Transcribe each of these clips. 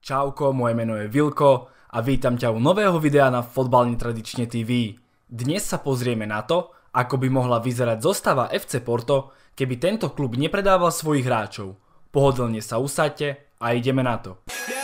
Čauko, moje meno je Vilko a vítam ťa u nového videa na Fotbal Netradične TV. Dnes sa pozrieme na to, ako by mohla vyzerať zostava FC Porto, keby tento klub nepredával svojich hráčov. Pohodlne sa usadte a ideme na to. Yeah!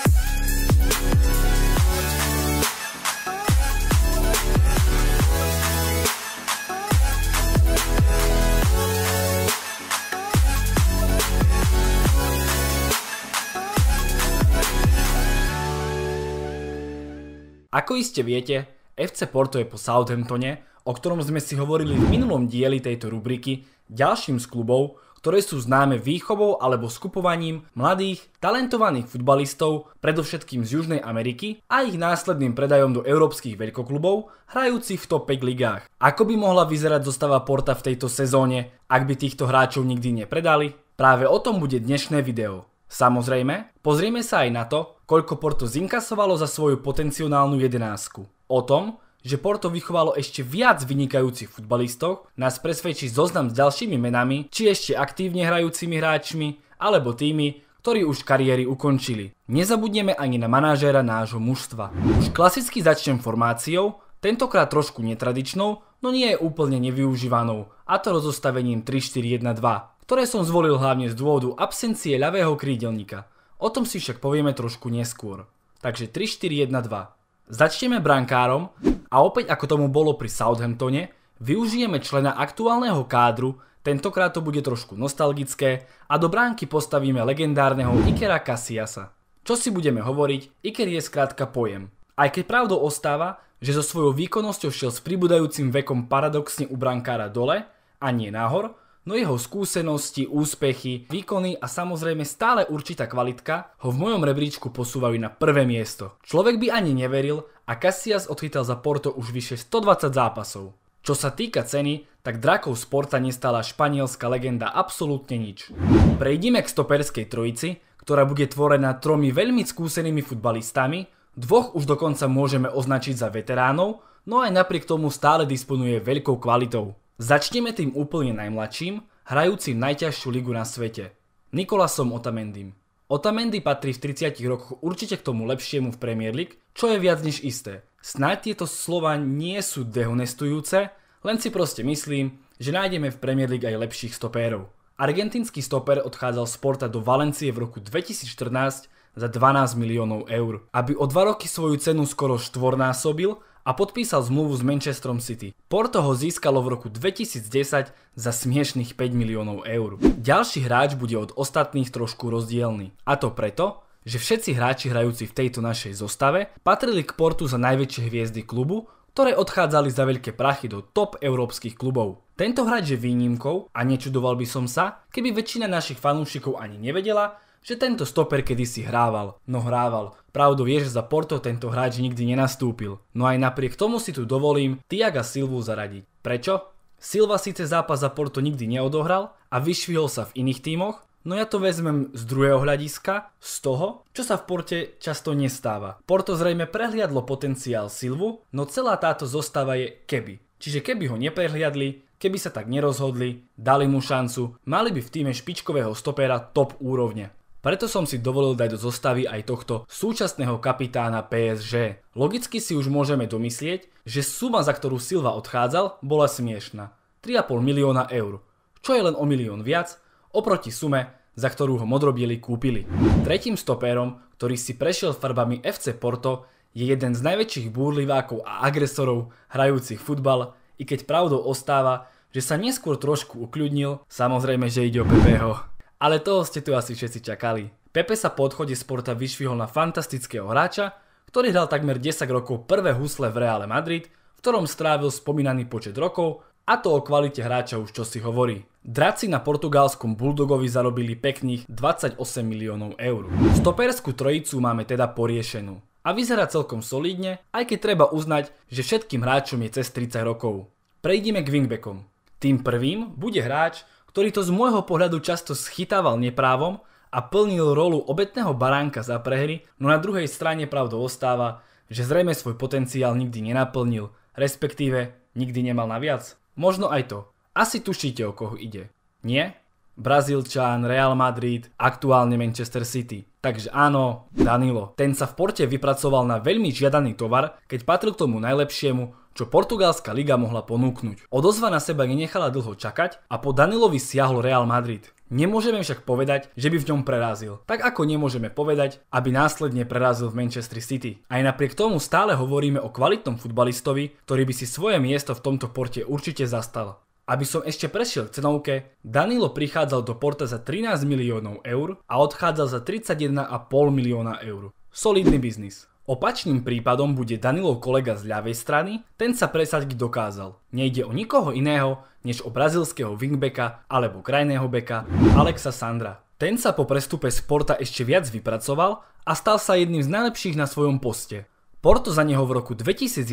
Ako iste viete, FC Porto je po Southamptone, o ktorom sme si hovorili v minulom dieli tejto rubriky, ďalším z klubov, ktoré sú známe výchovou alebo skupovaním mladých, talentovaných futbalistov, predovšetkým z Južnej Ameriky a ich následným predajom do európskych veľkoklubov, hrajúcich v top 5 ligách. Ako by mohla vyzerať zostava Porta v tejto sezóne, ak by týchto hráčov nikdy nepredali? Práve o tom bude dnešné video. Samozrejme, pozrieme sa aj na to, koľko Porto zinkasovalo za svoju potenciálnu jedenásku. O tom, že Porto vychovalo ešte viac vynikajúcich futbalistov, nás presvedčí zoznam s ďalšími menami, či ešte aktívne hrajúcimi hráčmi, alebo tými, ktorí už kariéry ukončili. Nezabudneme ani na manažéra nášho mužstva. Už klasicky začnem formáciou, tentokrát trošku netradičnou, no nie je úplne nevyužívanou, a to rozostavením 3-4-1-2 ktoré som zvolil hlavne z dôvodu absencie ľavého krídelníka. O tom si však povieme trošku neskôr. Takže 3-4-1-2. Začneme brankárom a opäť ako tomu bolo pri Southamptone, využijeme člena aktuálneho kádru, tentokrát to bude trošku nostalgické a do bránky postavíme legendárneho Ikera Cassiasa. Čo si budeme hovoriť, Iker je skrátka pojem. Aj keď pravdou ostáva, že so svojou výkonnosťou šiel s pribudajúcim vekom paradoxne u brankára dole a nie nahor, no jeho skúsenosti, úspechy, výkony a samozrejme stále určitá kvalitka ho v mojom rebríčku posúvajú na prvé miesto. Človek by ani neveril a Casillas odchytal za Porto už vyše 120 zápasov. Čo sa týka ceny, tak drakov sporta nestala španielská legenda absolútne nič. Prejdime k stoperskej trojici, ktorá bude tvorená tromi veľmi skúsenými futbalistami, dvoch už dokonca môžeme označiť za veteránov, no aj napriek tomu stále disponuje veľkou kvalitou. Začneme tým úplne najmladším, hrajúcim najťažšiu ligu na svete. Nikolasom otamendim. Otamendi patrí v 30 rokoch určite k tomu lepšiemu v Premier League, čo je viac než isté. Snáď tieto slova nie sú dehonestujúce, len si proste myslím, že nájdeme v Premier League aj lepších stopérov. Argentínsky stoper odchádzal z Porta do Valencie v roku 2014 za 12 miliónov eur, aby o dva roky svoju cenu skoro štvornásobil a podpísal zmluvu s Manchesterom City. Porto ho získalo v roku 2010 za smiešných 5 miliónov eur. Ďalší hráč bude od ostatných trošku rozdielny. A to preto, že všetci hráči hrajúci v tejto našej zostave patrili k Portu za najväčšie hviezdy klubu, ktoré odchádzali za veľké prachy do top európskych klubov. Tento hráč je výnimkou a nečudoval by som sa, keby väčšina našich fanúšikov ani nevedela, že tento stoper kedysi hrával, no hrával. Pravdu vie, že za Porto tento hráč nikdy nenastúpil, no aj napriek tomu si tu dovolím Tiaga Silvu zaradiť. Prečo? Silva síce zápas za Porto nikdy neodohral a vyšvihol sa v iných tímoch, No ja to vezmem z druhého hľadiska, z toho, čo sa v Porte často nestáva. Porto zrejme prehliadlo potenciál Silvu, no celá táto zostava je keby. Čiže keby ho neprehliadli, keby sa tak nerozhodli, dali mu šancu, mali by v týme špičkového stopera top úrovne. Preto som si dovolil dať do zostavy aj tohto súčasného kapitána PSG. Logicky si už môžeme domyslieť, že suma, za ktorú Silva odchádzal, bola smiešna. 3,5 milióna eur, čo je len o milión viac oproti sume, za ktorú ho modrobieli kúpili. Tretím stopérom, ktorý si prešiel farbami FC Porto, je jeden z najväčších búrlivákov a agresorov hrajúcich futbal, i keď pravdou ostáva, že sa neskôr trošku ukľudnil, samozrejme, že ide o Pepeho. Ale toho ste tu asi všetci čakali. Pepe sa po odchode Sporta vyšvihol na fantastického hráča, ktorý hral takmer 10 rokov prvé husle v Reále Madrid, v ktorom strávil spomínaný počet rokov a to o kvalite hráča už čo si hovorí. Draci na portugalskom Bulldogovi zarobili pekných 28 miliónov eur. Stoperskú trojicu máme teda poriešenú. A vyzerá celkom solidne, aj keď treba uznať, že všetkým hráčom je cez 30 rokov. Prejdime k wingbackom. Tým prvým bude hráč, ktorý to z môjho pohľadu často schytával neprávom a plnil rolu obetného baránka za prehry, no na druhej strane pravdou ostáva, že zrejme svoj potenciál nikdy nenaplnil, respektíve nikdy nemal na viac. Možno aj to. Asi tušíte, o koho ide. Nie? Brazílčan, Real Madrid, aktuálne Manchester City. Takže áno, Danilo. Ten sa v porte vypracoval na veľmi žiadaný tovar, keď patril k tomu najlepšiemu, čo portugalská liga mohla ponúknuť. Odozva na seba nenechala dlho čakať a po Danilovi siahol Real Madrid. Nemôžeme však povedať, že by v ňom prerazil. Tak ako nemôžeme povedať, aby následne prerazil v Manchester City. Aj napriek tomu stále hovoríme o kvalitnom futbalistovi, ktorý by si svoje miesto v tomto porte určite zastal. Aby som ešte prešiel k cenovke, Danilo prichádzal do Porta za 13 miliónov eur a odchádzal za 31,5 milióna eur. Solidný biznis. Opačným prípadom bude Danilov kolega z ľavej strany, ten sa presadiť dokázal. Nejde o nikoho iného, než o brazilského wingbacka alebo krajného beka Alexa Sandra. Ten sa po prestupe z Porta ešte viac vypracoval a stal sa jedným z najlepších na svojom poste. Porto za neho v roku 2011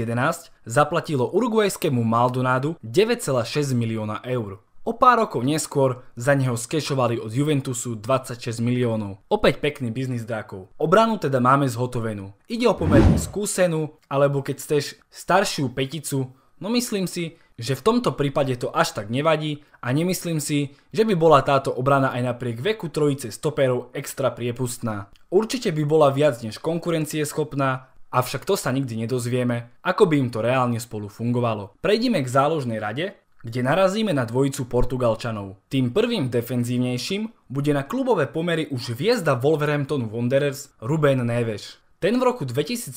zaplatilo uruguajskému Maldonádu 9,6 milióna eur. O pár rokov neskôr za neho skešovali od Juventusu 26 miliónov. Opäť pekný biznis dákov. Obranu teda máme zhotovenú. Ide o pomerne skúsenú, alebo keď steš staršiu peticu, no myslím si, že v tomto prípade to až tak nevadí a nemyslím si, že by bola táto obrana aj napriek veku trojice stoperov extra priepustná. Určite by bola viac než konkurencieschopná, avšak to sa nikdy nedozvieme, ako by im to reálne spolu fungovalo. Prejdime k záložnej rade, kde narazíme na dvojicu Portugalčanov. Tým prvým defenzívnejším bude na klubové pomery už hviezda Wolverhamptonu Wanderers Ruben Neves. Ten v roku 2017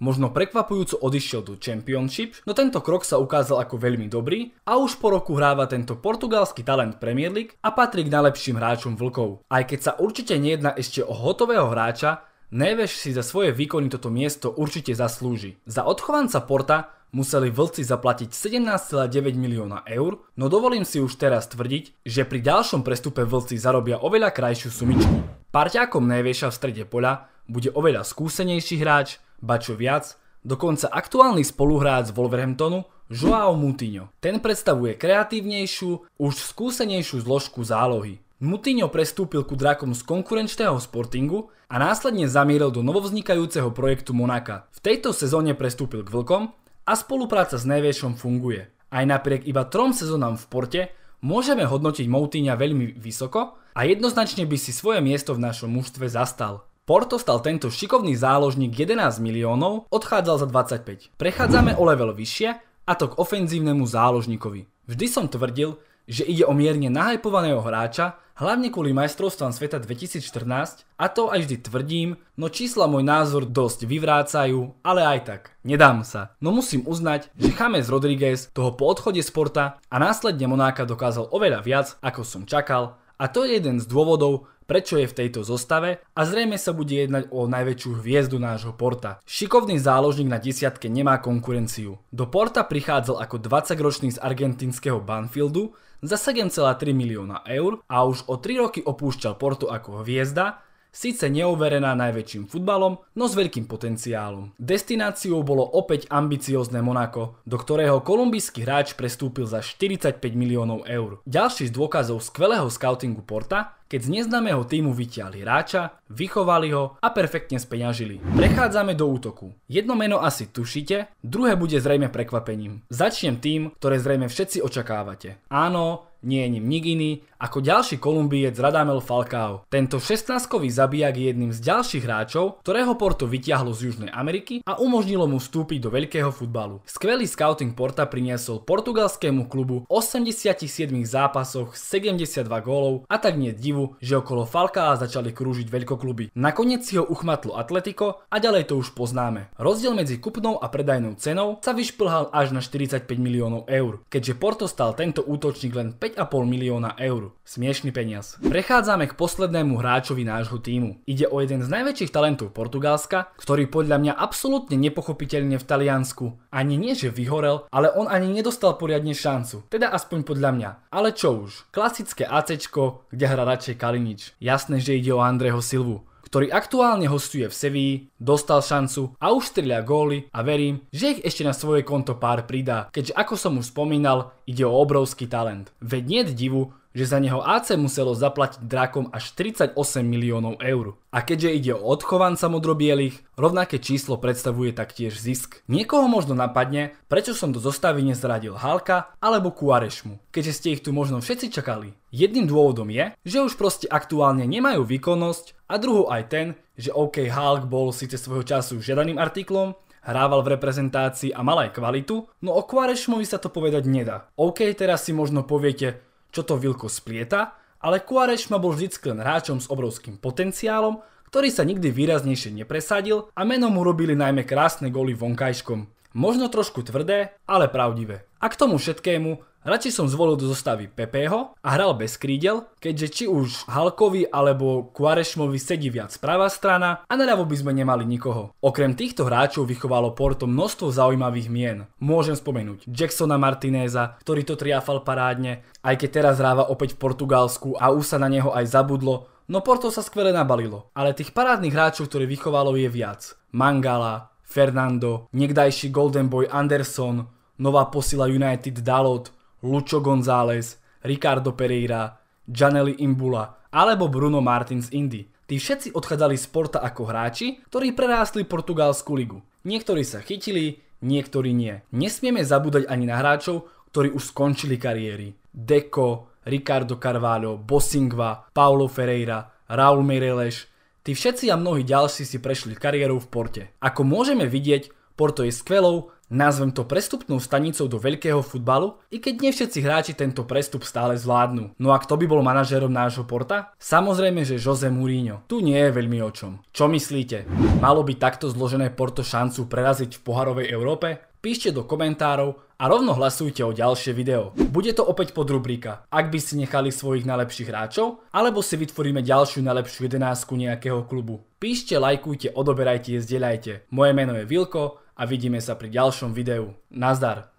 možno prekvapujúco odišiel do Championship, no tento krok sa ukázal ako veľmi dobrý a už po roku hráva tento portugalský talent Premier League a patrí k najlepším hráčom vlkov. Aj keď sa určite nejedná ešte o hotového hráča, Neves si za svoje výkony toto miesto určite zaslúži. Za odchovanca Porta museli vlci zaplatiť 17,9 milióna eur, no dovolím si už teraz tvrdiť, že pri ďalšom prestupe vlci zarobia oveľa krajšiu sumičku. Parťákom najväčšia v strede poľa bude oveľa skúsenejší hráč, bačo viac, dokonca aktuálny spoluhráč z Wolverhamptonu Joao Moutinho. Ten predstavuje kreatívnejšiu, už skúsenejšiu zložku zálohy. Moutinho prestúpil ku drakom z konkurenčného Sportingu a následne zamieril do novovznikajúceho projektu Monaka. V tejto sezóne prestúpil k Vlkom a spolupráca s Nevešom funguje. Aj napriek iba trom sezónam v Porte môžeme hodnotiť Moutinha veľmi vysoko a jednoznačne by si svoje miesto v našom mužstve zastal. Porto stal tento šikovný záložník 11 miliónov, odchádzal za 25. Prechádzame o level vyššie a to k ofenzívnemu záložníkovi. Vždy som tvrdil, že ide o mierne nahypovaného hráča, hlavne kvôli majstrovstvám sveta 2014 a to aj vždy tvrdím, no čísla môj názor dosť vyvrácajú, ale aj tak, nedám sa. No musím uznať, že James Rodriguez toho po odchode sporta a následne Monáka dokázal oveľa viac, ako som čakal a to je jeden z dôvodov, prečo je v tejto zostave a zrejme sa bude jednať o najväčšiu hviezdu nášho Porta. Šikovný záložník na desiatke nemá konkurenciu. Do Porta prichádzal ako 20-ročný z argentínskeho Banfieldu za 7,3 milióna eur a už o 3 roky opúšťal Porto ako hviezda Síce neoverená najväčším futbalom, no s veľkým potenciálom. Destináciou bolo opäť ambiciozne Monako, do ktorého kolumbijský hráč prestúpil za 45 miliónov eur. Ďalší z dôkazov skvelého scoutingu Porta, keď z neznámeho týmu vytiahli hráča, vychovali ho a perfektne speňažili. Prechádzame do útoku. Jedno meno asi tušíte, druhé bude zrejme prekvapením. Začnem tým, ktoré zrejme všetci očakávate. Áno, nie je ním nik iný ako ďalší Kolumbiec Radamel Falcao. Tento 16-kový zabijak je jedným z ďalších hráčov, ktorého Porto vyťahlo z Južnej Ameriky a umožnilo mu vstúpiť do veľkého futbalu. Skvelý scouting Porta priniesol portugalskému klubu 87 zápasoch 72 gólov a tak nie divu, že okolo Falcao začali krúžiť veľkokluby. Nakoniec si ho uchmatlo Atletico a ďalej to už poznáme. Rozdiel medzi kupnou a predajnou cenou sa vyšplhal až na 45 miliónov eur, keďže Porto stal tento útočník len 5,5 milióna eur eur. Smiešný peniaz. Prechádzame k poslednému hráčovi nášho týmu. Ide o jeden z najväčších talentov Portugalska, ktorý podľa mňa absolútne nepochopiteľne v Taliansku ani nie že vyhorel, ale on ani nedostal poriadne šancu. Teda aspoň podľa mňa. Ale čo už, klasické ACčko, kde hra radšej Kalinič. Jasné, že ide o Andreho Silvu ktorý aktuálne hostuje v Sevii, dostal šancu a už strieľa góly a verím, že ich ešte na svoje konto pár pridá, keďže ako som už spomínal, ide o obrovský talent. Veď nie divu, že za neho AC muselo zaplatiť drakom až 38 miliónov eur. A keďže ide o odchovanca modrobielých, rovnaké číslo predstavuje taktiež zisk. Niekoho možno napadne, prečo som do zostavy nezradil Halka alebo Kuarešmu, keďže ste ich tu možno všetci čakali. Jedným dôvodom je, že už proste aktuálne nemajú výkonnosť a druhú aj ten, že OK Hulk bol síce svojho času žiadaným artiklom, hrával v reprezentácii a mal aj kvalitu, no o Kvarešmovi sa to povedať nedá. OK, teraz si možno poviete, čo to Vilko splieta, ale ma bol vždycky len hráčom s obrovským potenciálom, ktorý sa nikdy výraznejšie nepresadil a menom mu robili najmä krásne góly vonkajškom. Možno trošku tvrdé, ale pravdivé. A k tomu všetkému Radšej som zvolil do zostavy Pepeho a hral bez krídel, keďže či už Halkovi alebo Kvarešmovi sedí viac pravá strana a naľavo by sme nemali nikoho. Okrem týchto hráčov vychovalo Porto množstvo zaujímavých mien. Môžem spomenúť Jacksona Martineza, ktorý to triafal parádne, aj keď teraz hráva opäť v Portugalsku a už sa na neho aj zabudlo, no Porto sa skvele nabalilo. Ale tých parádnych hráčov, ktoré vychovalo je viac. Mangala, Fernando, niekdajší Golden Boy Anderson, nová posila United Dalot, Lucho González, Ricardo Pereira, Gianelli Imbula alebo Bruno Martins z Indy. Tí všetci odchádzali z Porta ako hráči, ktorí prerástli portugalskú ligu. Niektorí sa chytili, niektorí nie. Nesmieme zabúdať ani na hráčov, ktorí už skončili kariéry. Deco, Ricardo Carvalho, Bosingva, Paulo Ferreira, Raul Mireles, tí všetci a mnohí ďalší si prešli kariérou v Porte. Ako môžeme vidieť, Porto je skvelou Nazvem to prestupnou stanicou do veľkého futbalu, i keď nie všetci hráči tento prestup stále zvládnu. No a kto by bol manažerom nášho porta? Samozrejme, že Jose Mourinho. Tu nie je veľmi o čom. Čo myslíte? Malo by takto zložené Porto šancu preraziť v poharovej Európe? píšte do komentárov a rovno hlasujte o ďalšie video. Bude to opäť pod rubrika, ak by ste nechali svojich najlepších hráčov, alebo si vytvoríme ďalšiu najlepšiu jedenásku nejakého klubu. Píšte, lajkujte, odoberajte, zdieľajte. Moje meno je Vilko a vidíme sa pri ďalšom videu. Nazdar!